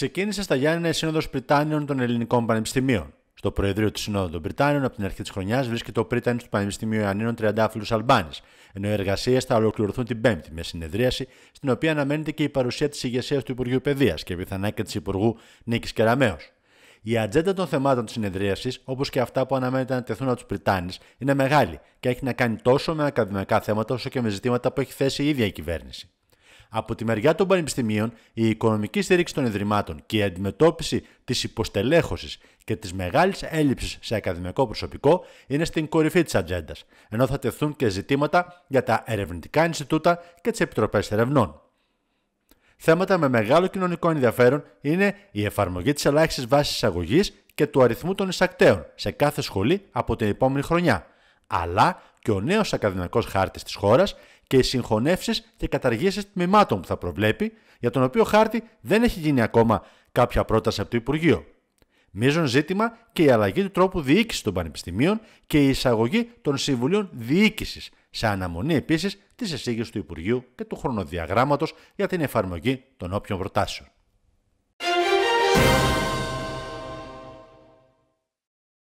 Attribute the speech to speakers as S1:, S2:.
S1: Ξεκίνησε στα Γιάννη η Σύνοδος Πριτάνιων των Ελληνικών Πανεπιστημίων. Στο Προεδρείο της Συνόδου των Πριτάνιων, από την αρχή της χρονιάς, βρίσκεται ο Πρίτανης του Πανεπιστημίου Ιωαννίνων Τριαντάφυλλου Αλμπάνης, ενώ οι εργασίες θα ολοκληρωθούν την Πέμπτη με συνεδρίαση, στην οποία αναμένεται και η παρουσία της ηγεσίας του Υπουργείου Παιδείας και πιθανά και της Υπουργού Νίκης Κεραμέο. Η ατζέντα των θεμάτων της συνεδρίασης, όπως και αυτά που αναμένεται να τεθούν από τους Πριτάνη, είναι μεγάλη και έχει να κάνει τόσο με ακαδημαϊκά θέματα όσο και με ζητήματα που έχει θέσει η ίδια η κυβέρνηση. Από τη μεριά των πανεπιστημίων, η οικονομική στήριξη των Ιδρυμάτων και η αντιμετώπιση της υποστελέχωσης και της μεγάλης έλλειψης σε ακαδημαϊκό προσωπικό είναι στην κορυφή της ατζέντας, ενώ θα τεθούν και ζητήματα για τα ερευνητικά Ινστιτούτα και τις επιτροπές ερευνών. Θέματα με μεγάλο κοινωνικό ενδιαφέρον είναι η εφαρμογή της ελάχιστης βάσης εισαγωγής και του αριθμού των εισακτέων σε κάθε σχολή από την επόμενη χρονιά, αλλά και ο νέος ακαδημαϊκός χάρτης της χώρας και οι συγχωνεύσεις και καταργήσεις τμήματων που θα προβλέπει, για τον οποίο χάρτη δεν έχει γίνει ακόμα κάποια πρόταση από το Υπουργείο. Μίζον ζήτημα και η αλλαγή του τρόπου διοίκησης των πανεπιστημίων και η εισαγωγή των συμβουλίων διοίκησης, σε αναμονή επίσης της εισήγησης του Υπουργείου και του χρονοδιαγράμματος για την εφαρμογή των όποιων προτάσεων.